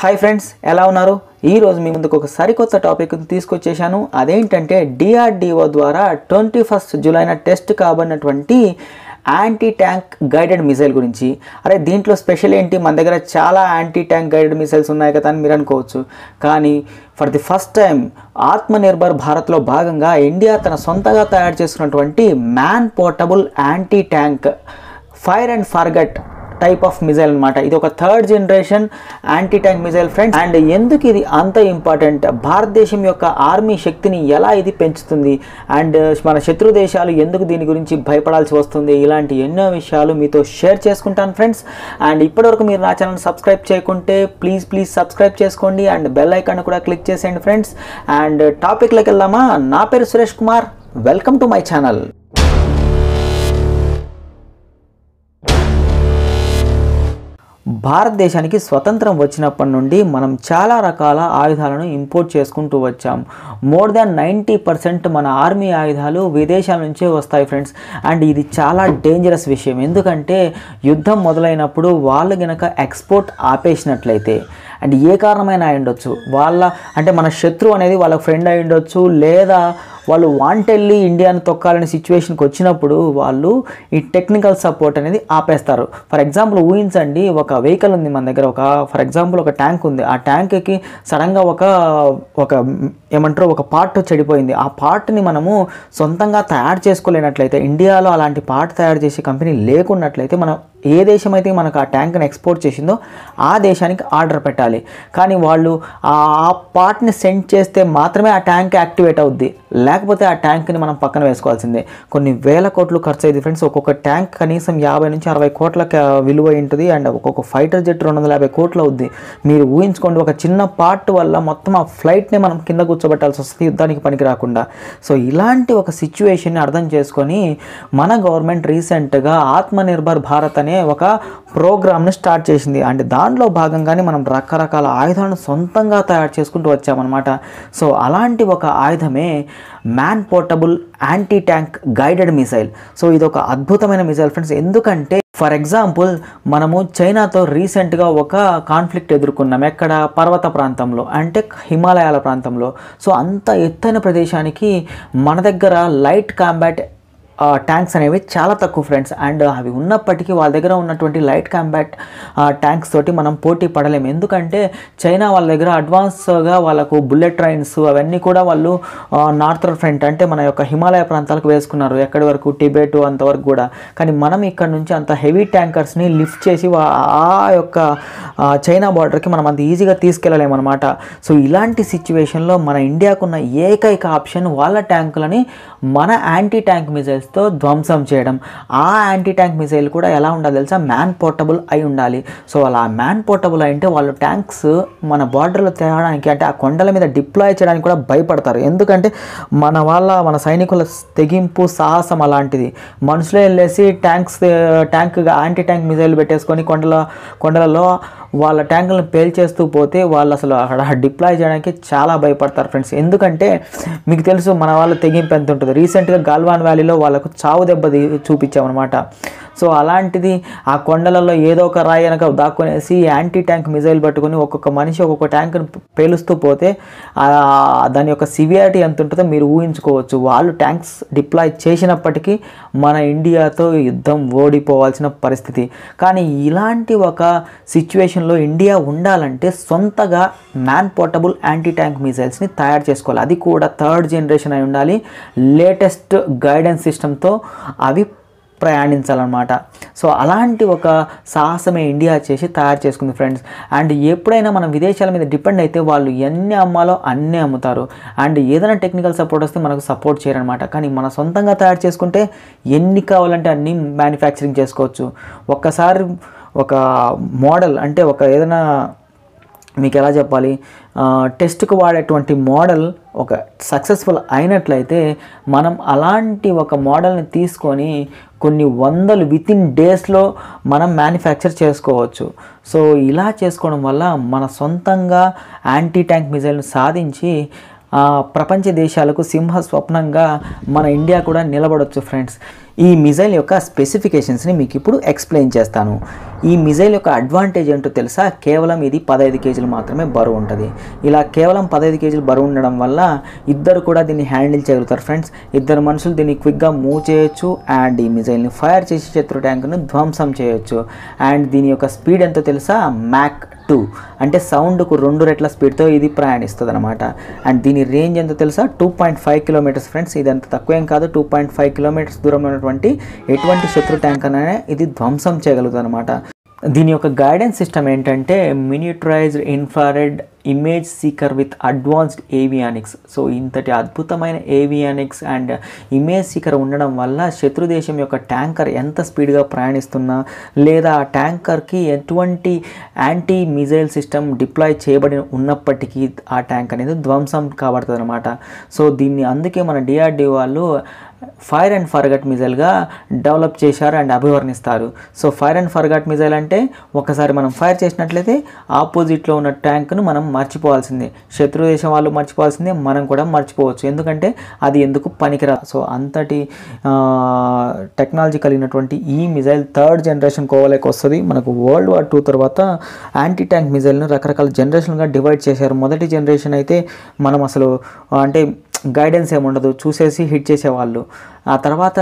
hi friends ఎలా ఉన్నారు ఈరోజు మీ ముందుకు ఒక సరికొత్త టాపిక్ తీసుకొచ్చేసాను అదేంటంటే డిఆర్డిఓ ద్వారా ట్వంటీ ఫస్ట్ జూలైన టెస్ట్ కాబడినటువంటి యాంటీ ట్యాంక్ గైడెడ్ మిసైల్ గురించి అరే దీంట్లో స్పెషల్ ఏంటి మన దగ్గర చాలా యాంటీ ట్యాంక్ గైడెడ్ మిసైల్స్ ఉన్నాయి కదా అని మీరు అనుకోవచ్చు కానీ for the first time Atmanirbhar భారత్లో భాగంగా ఇండియా తన సొంతగా తయారు చేసుకున్నటువంటి man portable anti tank fire and forget type of missile అనమాట ఇది ఒక third generation anti tank missile friends and ఎందుకు ఇది అంత ఇంపార్టెంట్ భారతదేశం యొక్క ఆర్మీ శక్తిని ఎలా ఇది పెంచుతుంది అండ్ uh, మన శత్రు దేశాలు ఎందుకు దీని గురించి భయపడాల్సి వస్తుంది ఇలాంటి ఎన్నో విషయాలు మీతో షేర్ చేసుకుంటాను ఫ్రెండ్స్ అండ్ ఇప్పటివరకు మీరు నా ఛానల్ సబ్స్క్రైబ్ చేయకుంటే ప్లీజ్ ప్లీజ్ సబ్స్క్రైబ్ చేసుకోండి అండ్ బెల్ ఐకాన్ కూడా క్లిక్ చేసేయండి ఫ్రెండ్స్ అండ్ టాపిక్లోకి వెళ్దామా నా పేరు Suresh Kumar welcome to my channel భారతదేశానికి స్వతంత్రం వచ్చినప్పటి నుండి మనం చాలా రకాల ఆయుధాలను ఇంపోర్ట్ చేసుకుంటూ వచ్చాం మోర్ దాన్ నైంటీ పర్సెంట్ మన ఆర్మీ ఆయుధాలు విదేశాల నుంచే వస్తాయి ఫ్రెండ్స్ అండ్ ఇది చాలా డేంజరస్ విషయం ఎందుకంటే యుద్ధం మొదలైనప్పుడు వాళ్ళు గనక ఎక్స్పోర్ట్ ఆపేసినట్లయితే అండ్ ఏ కారణమైన అయి ఉండొచ్చు వాళ్ళ అంటే మన శత్రువు అనేది వాళ్ళ ఫ్రెండ్ అయి ఉండొచ్చు లేదా వాళ్ళు వాంట్ వెళ్ళి ఇండియాను తొక్కాలనే సిచ్యువేషన్కి వచ్చినప్పుడు వాళ్ళు ఈ టెక్నికల్ సపోర్ట్ అనేది ఆపేస్తారు ఫర్ ఎగ్జాంపుల్ ఊహించండి ఒక వెహికల్ ఉంది మన దగ్గర ఒక ఫర్ ఎగ్జాంపుల్ ఒక ట్యాంక్ ఉంది ఆ ట్యాంక్కి సడన్గా ఒక ఒక ఏమంటారు ఒక పార్ట్ చెడిపోయింది ఆ పార్ట్ని మనము సొంతంగా తయారు చేసుకోలేనట్లయితే ఇండియాలో అలాంటి పార్ట్ తయారు చేసే కంపెనీ లేకున్నట్లయితే మనం ఏ దేశం అయితే మనకు ఆ ట్యాంక్ని ఎక్స్పోర్ట్ చేసిందో ఆ దేశానికి ఆర్డర్ పెట్టాలి కానీ వాళ్ళు ఆ పార్ట్ని సెండ్ చేస్తే మాత్రమే ఆ ట్యాంక్ యాక్టివేట్ అవుద్ది లేకపోతే ఆ ట్యాంక్ని మనం పక్కన వేసుకోవాల్సిందే కొన్ని వేల కోట్లు ఖర్చు అయ్యింది ఫ్రెండ్స్ ఒక్కొక్క ట్యాంక్ కనీసం యాభై నుంచి అరవై కోట్ల విలువ ఉంటుంది అండ్ ఒక్కొక్క ఫైటర్ జెట్ రెండు వందల యాభై కోట్లు అవుద్ది మీరు ఊహించుకోండి ఒక చిన్న పార్ట్ వల్ల మొత్తం ఆ ఫ్లైట్ని మనం కింద కూర్చోబెట్టాల్సి వస్తుంది యుద్ధానికి పనికి రాకుండా సో ఇలాంటి ఒక సిచ్యువేషన్ని అర్థం చేసుకొని మన గవర్నమెంట్ రీసెంట్గా ఆత్మనిర్భర్ భారత్ అనే ఒక ప్రోగ్రామ్ని స్టార్ట్ చేసింది అంటే దాంట్లో భాగంగానే మనం రకరకాల ఆయుధాలను సొంతంగా తయారు చేసుకుంటూ వచ్చామన్నమాట సో అలాంటి ఒక ఆయుధమే man portable anti tank guided missile so ఇది ఒక అద్భుతమైన మిసైల్ ఫ్రెండ్స్ ఎందుకంటే ఫర్ ఎగ్జాంపుల్ మనము చైనాతో రీసెంట్గా ఒక కాన్ఫ్లిక్ట్ ఎదుర్కొన్నాం ఎక్కడ పర్వత ప్రాంతంలో అంటే హిమాలయాల ప్రాంతంలో సో అంత ఎత్తైన ప్రదేశానికి మన దగ్గర లైట్ కాంబాట్ ట్యాంక్స్ అనేవి చాలా తక్కువ ఫ్రెండ్స్ అండ్ uh, అవి ఉన్నప్పటికీ వాళ్ళ దగ్గర ఉన్నటువంటి లైట్ కాంబాట్ ట్యాంక్స్ తోటి మనం పోటీ పడలేము ఎందుకంటే చైనా వాళ్ళ దగ్గర అడ్వాన్స్గా వాళ్ళకు బుల్లెట్ ట్రైన్స్ అవన్నీ కూడా వాళ్ళు నార్త్ ఫ్రంట్ అంటే మన యొక్క హిమాలయ ప్రాంతాలకు వేసుకున్నారు ఎక్కడి వరకు టిబెట్ అంతవరకు కూడా కానీ మనం ఇక్కడ నుంచి అంత హెవీ ట్యాంకర్స్ని లిఫ్ట్ చేసి ఆ యొక్క చైనా బార్డర్కి మనం అంత ఈజీగా తీసుకెళ్ళలేము అనమాట సో ఇలాంటి సిచ్యువేషన్లో మన ఇండియాకున్న ఏకైక ఆప్షన్ వాళ్ళ ట్యాంకులని మన యాంటీ ట్యాంక్ మిజైల్స్ మిసైల్స్తో ధ్వంసం చేయడం ఆ యాంటీ ట్యాంక్ మిసైల్ కూడా ఎలా ఉండాలి తెలుసా మ్యాన్ పోర్టబుల్ అయి ఉండాలి సో అలా మ్యాన్ పోర్టబుల్ అంటే వాళ్ళు ట్యాంక్స్ మన బార్డర్లో తేవడానికి అంటే ఆ కొండల మీద డిప్లాయ్ చేయడానికి కూడా భయపడతారు ఎందుకంటే మన వాళ్ళ మన సైనికుల తెగింపు సాహసం అలాంటిది మనుషులే వెళ్ళేసి tanks tank anti tank missile పెట్టేసుకొని కొండల కొండలలో వాళ్ళ ట్యాంకులను పేల్చేస్తూ పోతే వాళ్ళు అసలు అక్కడ డిప్లాయ్ చేయడానికి చాలా భయపడతారు ఫ్రెండ్స్ ఎందుకంటే మీకు తెలుసు మన వాళ్ళ తెగింపు ఎంత ఉంటుంది రీసెంట్గా గాల్వాన్ వ్యాలీలో వాళ్ళకు చావు దెబ్బ చూపించామన్నమాట సో అలాంటిది ఆ కొండలలో ఏదో ఒక రాయి అనక దాక్కునేసి యాంటీ ట్యాంక్ మిజైల్ పట్టుకుని ఒక్కొక్క మనిషి ఒక్కొక్క ట్యాంక్ను పేలుస్తూ పోతే దాని యొక్క సివియారిటీ ఎంత ఉంటుందో మీరు ఊహించుకోవచ్చు వాళ్ళు ట్యాంక్స్ డిప్లాయ్ చేసినప్పటికీ మన ఇండియాతో యుద్ధం ఓడిపోవాల్సిన పరిస్థితి కానీ ఇలాంటి ఒక సిచ్యువేషన్ పొజిషన్లో ఇండియా ఉండాలంటే సొంతగా మ్యాన్ పోర్టబుల్ యాంటీ ట్యాంక్ మిసైల్స్ని తయారు చేసుకోవాలి అది కూడా థర్డ్ జనరేషన్ అయి ఉండాలి లేటెస్ట్ గైడెన్స్ సిస్టమ్తో అవి ప్రయాణించాలన్నమాట సో అలాంటి ఒక సాహసమే ఇండియా చేసి తయారు చేసుకుంది ఫ్రెండ్స్ అండ్ ఎప్పుడైనా మనం విదేశాల మీద డిపెండ్ అయితే వాళ్ళు ఎన్ని అమ్మాలో అన్నీ అమ్ముతారు అండ్ ఏదైనా టెక్నికల్ సపోర్ట్ వస్తే మనకు సపోర్ట్ చేయరనమాట కానీ మన సొంతంగా తయారు చేసుకుంటే ఎన్ని కావాలంటే అన్నీ మ్యానుఫ్యాక్చరింగ్ చేసుకోవచ్చు ఒక్కసారి ఒక మోడల్ అంటే ఒక ఏదైనా మీకు ఎలా చెప్పాలి టెస్ట్కు వాడేటువంటి మోడల్ ఒక సక్సెస్ఫుల్ అయినట్లయితే మనం అలాంటి ఒక మోడల్ని తీసుకొని కొన్ని వందలు వితిన్ డేస్లో మనం మ్యానుఫ్యాక్చర్ చేసుకోవచ్చు సో ఇలా చేసుకోవడం వల్ల మన సొంతంగా యాంటీ ట్యాంక్ మిజైల్ను సాధించి ప్రపంచ దేశాలకు సింహ స్వప్నంగా మన ఇండియా కూడా నిలబడవచ్చు ఫ్రెండ్స్ ఈ మిజైల్ యొక్క స్పెసిఫికేషన్స్ని మీకు ఇప్పుడు ఎక్స్ప్లెయిన్ చేస్తాను ఈ మిజైల్ యొక్క అడ్వాంటేజ్ ఏంటో తెలుసా కేవలం ఇది పదహైదు కేజీలు మాత్రమే బరువు ఉంటుంది ఇలా కేవలం పదహైదు కేజీలు బరువు ఉండడం వల్ల ఇద్దరు కూడా దీన్ని హ్యాండిల్ చేయగలుగుతారు ఫ్రెండ్స్ ఇద్దరు మనుషులు దీన్ని క్విక్గా మూవ్ చేయొచ్చు అండ్ ఈ మిజైల్ని ఫైర్ చేసి శత్రు ట్యాంక్ను ధ్వంసం చేయొచ్చు అండ్ దీని యొక్క స్పీడ్ ఎంతో తెలుసా మ్యాక్ టూ అంటే సౌండ్కు రెండు రెట్ల స్పీడ్తో ఇది ప్రయాణిస్తుంది అనమాట అండ్ దీని రేంజ్ ఎంత తెలుసా two point five kilometres friends ఇది అంత తక్కువేం కాదు టూ పాయింట్ ఫైవ్ కిలోమీటర్స్ దూరంలో ఉన్నటువంటి ఎటువంటి శత్రు ట్యాంక్ అనే ఇది ధ్వంసం చేయగలుగుతుంది అనమాట దీని యొక్క గైడెన్స్ సిస్టమ్ ఏంటంటే miniaturised infrared image seeker with advanced avionics so ఇంతటి అద్భుతమైన ఏవియానిక్స్ అండ్ ఇమేజ్ సీకర్ ఉండడం వల్ల శత్రు దేశం యొక్క ట్యాంకర్ ఎంత స్పీడ్గా ప్రయాణిస్తున్నా లేదా ఆ ట్యాంకర్కి ఎటువంటి యాంటీ మిజైల్ సిస్టమ్ డిప్లాయ్ చేయబడి ఉన్నప్పటికీ ఆ ట్యాంక్ అనేది ధ్వంసం కాబడుతుంది అనమాట సో దీన్ని అందుకే మన డిఆర్డీ వాళ్ళు ఫైర్ అండ్ ఫర్గట్ మిజైల్గా డెవలప్ చేశారు అండ్ అభివర్ణిస్తారు so fire and forget missile అంటే ఒకసారి మనం ఫైర్ చేసినట్లయితే ఆపోజిట్లో ఉన్న ట్యాంక్ను మనం మర్చిపోవాల్సిందే శత్రు దేశం వాళ్ళు మర్చిపోవాల్సిందే మనం కూడా మర్చిపోవచ్చు ఎందుకంటే అది ఎందుకు పనికిరాదు సో అంతటి టెక్నాలజీ కలిగినటువంటి ఈ మిజైల్ థర్డ్ జనరేషన్ కోవలేక వస్తుంది మనకు వరల్డ్ వార్ టూ తర్వాత యాంటీ ట్యాంక్ మిజైల్ను రకరకాల జనరేషన్గా డివైడ్ చేశారు మొదటి జనరేషన్ అయితే మనం అసలు అంటే గైడెన్స్ ఏముండదు చూసేసి హిట్ చేసేవాళ్ళు ఆ తర్వాత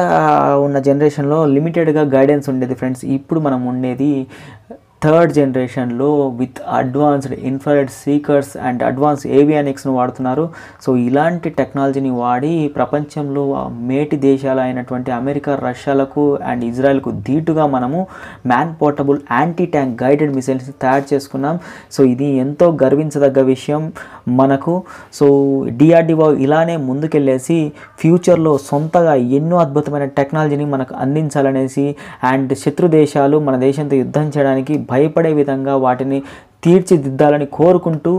ఉన్న జనరేషన్లో లిమిటెడ్గా గైడెన్స్ ఉండేది ఫ్రెండ్స్ ఇప్పుడు మనం ఉండేది థర్డ్ జనరేషన్లో with advanced infrared seekers and advance ఏవియానిక్స్ను వాడుతున్నారు సో ఇలాంటి టెక్నాలజీని వాడి ప్రపంచంలో మేటి దేశాలు అయినటువంటి అమెరికా రష్యాలకు అండ్ ఇజ్రాయెల్కు ధీటుగా మనము man portable anti tank guided missiles తయారు చేసుకున్నాం సో ఇది ఎంతో గర్వించదగ్గ విషయం మనకు సో డిఆర్డిఓ ఇలానే ముందుకెళ్ళేసి ఫ్యూచర్లో సొంతగా ఎన్నో అద్భుతమైన టెక్నాలజీని మనకు అందించాలనేసి అండ్ శత్రు దేశాలు మన దేశంతో యుద్ధం చేయడానికి భయపడే విధంగా వాటిని తీర్చిదిద్దాలని కోరుకుంటూ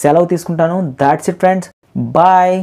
సెలవు తీసుకుంటాను దాట్స్ ఇట్ ఫ్రెండ్స్ బాయ్